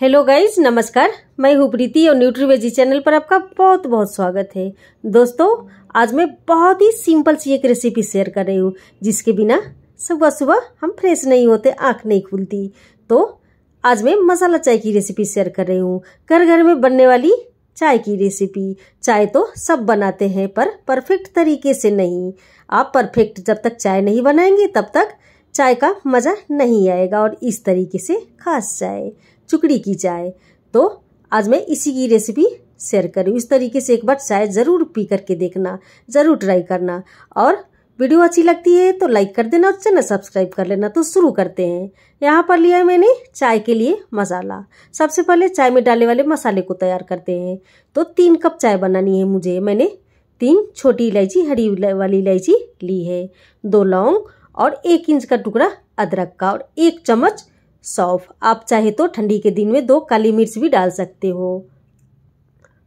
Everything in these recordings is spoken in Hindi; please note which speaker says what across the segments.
Speaker 1: हेलो गाइज नमस्कार मैं हूँ प्रीति और न्यूट्रीवेजी चैनल पर आपका बहुत बहुत स्वागत है दोस्तों आज मैं बहुत ही सिंपल सी एक रेसिपी शेयर कर रही हूँ जिसके बिना सुबह सुबह हम फ्रेश नहीं होते आँख नहीं खुलती तो आज मैं मसाला चाय की रेसिपी शेयर कर रही हूँ घर घर में बनने वाली चाय की रेसिपी चाय तो सब बनाते हैं पर परफेक्ट तरीके से नहीं आप परफेक्ट जब तक चाय नहीं बनाएंगे तब तक चाय का मज़ा नहीं आएगा और इस तरीके से खास चाय चुकड़ी की चाय तो आज मैं इसी की रेसिपी शेयर करूँ इस तरीके से एक बार चाय ज़रूर पी करके देखना ज़रूर ट्राई करना और वीडियो अच्छी लगती है तो लाइक कर देना और चैनल सब्सक्राइब कर लेना तो शुरू करते हैं यहाँ पर लिया है मैंने चाय के लिए मसाला सबसे पहले चाय में डालने वाले मसाले को तैयार करते हैं तो तीन कप चाय बनानी है मुझे मैंने तीन छोटी इलायची हरी वाली इलायची ली है दो लौंग और एक इंच का टुकड़ा अदरक का और एक चम्मच सौफ आप चाहे तो ठंडी के दिन में दो काली मिर्च भी डाल सकते हो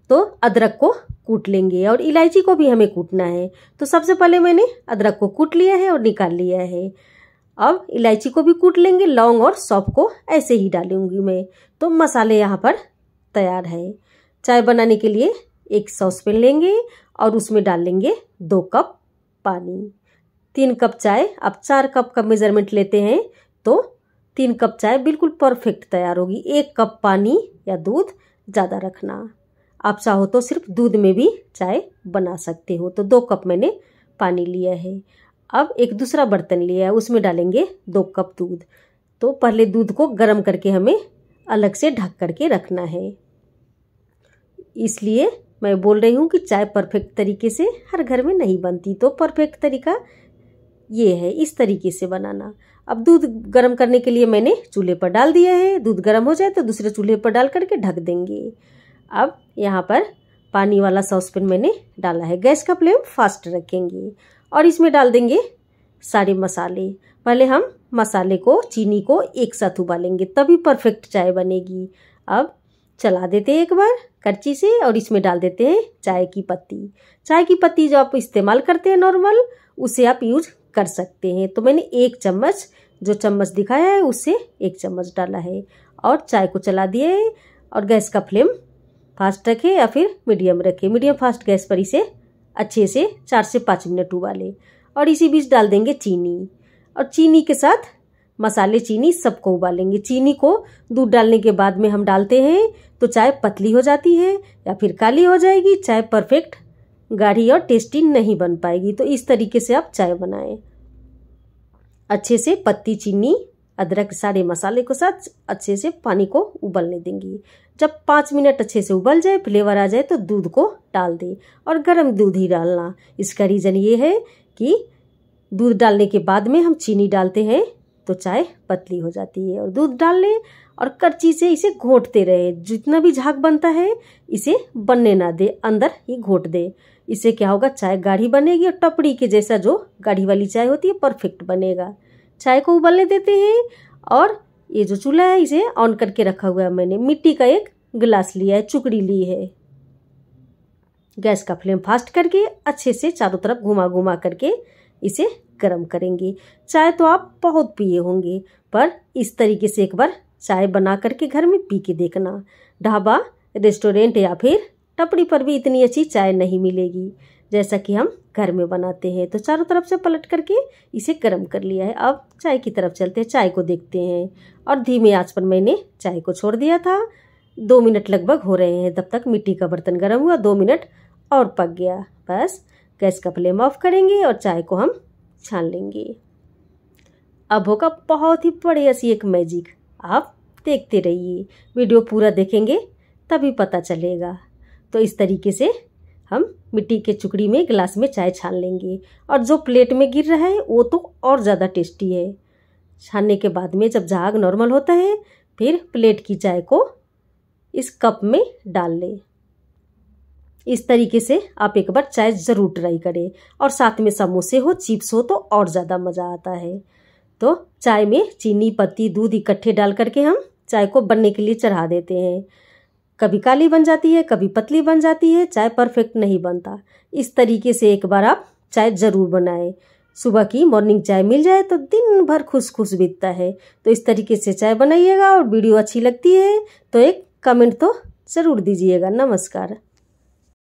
Speaker 1: तो अदरक को कूट लेंगे और इलायची को भी हमें कूटना है तो सबसे पहले मैंने अदरक को कूट लिया है और निकाल लिया है अब इलायची को भी कूट लेंगे लौंग और सौफ को ऐसे ही डालूंगी मैं तो मसाले यहाँ पर तैयार है चाय बनाने के लिए एक सॉस पेन लेंगे और उसमें डाल लेंगे दो कप पानी तीन कप चाय अब चार कप का मेजरमेंट लेते हैं तो तीन कप चाय बिल्कुल परफेक्ट तैयार होगी एक कप पानी या दूध ज़्यादा रखना आप चाहो तो सिर्फ दूध में भी चाय बना सकते हो तो दो कप मैंने पानी लिया है अब एक दूसरा बर्तन लिया है उसमें डालेंगे दो कप दूध तो पहले दूध को गर्म करके हमें अलग से ढक करके रखना है इसलिए मैं बोल रही हूँ कि चाय परफेक्ट तरीके से हर घर में नहीं बनती तो परफेक्ट तरीका ये है इस तरीके से बनाना अब दूध गर्म करने के लिए मैंने चूल्हे पर डाल दिया है दूध गर्म हो जाए तो दूसरे चूल्हे पर डाल करके ढक देंगे अब यहाँ पर पानी वाला सॉसपेन मैंने डाला है गैस का फ्लेम फास्ट रखेंगे और इसमें डाल देंगे सारे मसाले पहले हम मसाले को चीनी को एक साथ उबालेंगे तभी परफेक्ट चाय बनेगी अब चला देते हैं एक बार करची से और इसमें डाल देते हैं चाय की पत्ती चाय की पत्ती जो आप इस्तेमाल करते हैं नॉर्मल उसे आप यूज कर सकते हैं तो मैंने एक चम्मच जो चम्मच दिखाया है उससे एक चम्मच डाला है और चाय को चला दिए और गैस का फ्लेम फास्ट रखें या फिर मीडियम रखें मीडियम फास्ट गैस पर इसे अच्छे से चार से पाँच मिनट उबालें और इसी बीच डाल देंगे चीनी और चीनी के साथ मसाले चीनी सबको उबालेंगे चीनी को दूध डालने के बाद में हम डालते हैं तो चाय पतली हो जाती है या फिर काली हो जाएगी चाय परफेक्ट गाढ़ी और टेस्टी नहीं बन पाएगी तो इस तरीके से आप चाय बनाएं अच्छे से पत्ती चीनी अदरक सारे मसाले के साथ अच्छे से पानी को उबलने देंगी जब पाँच मिनट अच्छे से उबल जाए फ्लेवर आ जाए तो दूध को डाल दें और गर्म दूध ही डालना इसका रीज़न ये है कि दूध डालने के बाद में हम चीनी डालते हैं तो चाय पतली हो जाती है और दूध डाल लें और करची से इसे घोटते रहे जितना भी झाग बनता है इसे बनने ना दे अंदर ही घोट दे इससे क्या होगा चाय गाढ़ी बनेगी और टपड़ी के जैसा जो गाढ़ी वाली चाय होती है परफेक्ट बनेगा चाय को उबलने देते हैं और ये जो चूल्हा है इसे ऑन करके रखा हुआ है मैंने मिट्टी का एक गिलास लिया है चुकड़ी ली है गैस का फ्लेम फास्ट करके अच्छे से चारों तरफ घुमा घुमा करके इसे गर्म करेंगे चाय तो आप बहुत पिए होंगे पर इस तरीके से एक बार चाय बना करके घर में पी के देखना ढाबा रेस्टोरेंट या फिर टपड़ी पर भी इतनी अच्छी चाय नहीं मिलेगी जैसा कि हम घर में बनाते हैं तो चारों तरफ से पलट करके इसे गर्म कर लिया है अब चाय की तरफ चलते हैं चाय को देखते हैं और धीमे आँच पर मैंने चाय को छोड़ दिया था दो मिनट लगभग हो रहे हैं तब तक मिट्टी का बर्तन गर्म हुआ दो मिनट और पक गया बस गैस का फ्लेम ऑफ करेंगे और चाय को हम छान लेंगे अब होगा बहुत ही बढ़िया सी एक मैजिक आप देखते रहिए वीडियो पूरा देखेंगे तभी पता चलेगा तो इस तरीके से हम मिट्टी के चुकड़ी में गिलास में चाय छान लेंगे और जो प्लेट में गिर रहा है वो तो और ज़्यादा टेस्टी है छानने के बाद में जब झाग नॉर्मल होता है फिर प्लेट की चाय को इस कप में डाल लें इस तरीके से आप एक बार चाय ज़रूर ट्राई करें और साथ में समोसे हो चिप्स हो तो और ज़्यादा मज़ा आता है तो चाय में चीनी पत्ती दूध इकट्ठे डाल करके हम चाय को बनने के लिए चढ़ा देते हैं कभी काली बन जाती है कभी पतली बन जाती है चाय परफेक्ट नहीं बनता इस तरीके से एक बार आप चाय ज़रूर बनाएं सुबह की मॉर्निंग चाय मिल जाए तो दिन भर खुश खुश बीतता है तो इस तरीके से चाय बनाइएगा और वीडियो अच्छी लगती है तो एक कमेंट तो ज़रूर दीजिएगा नमस्कार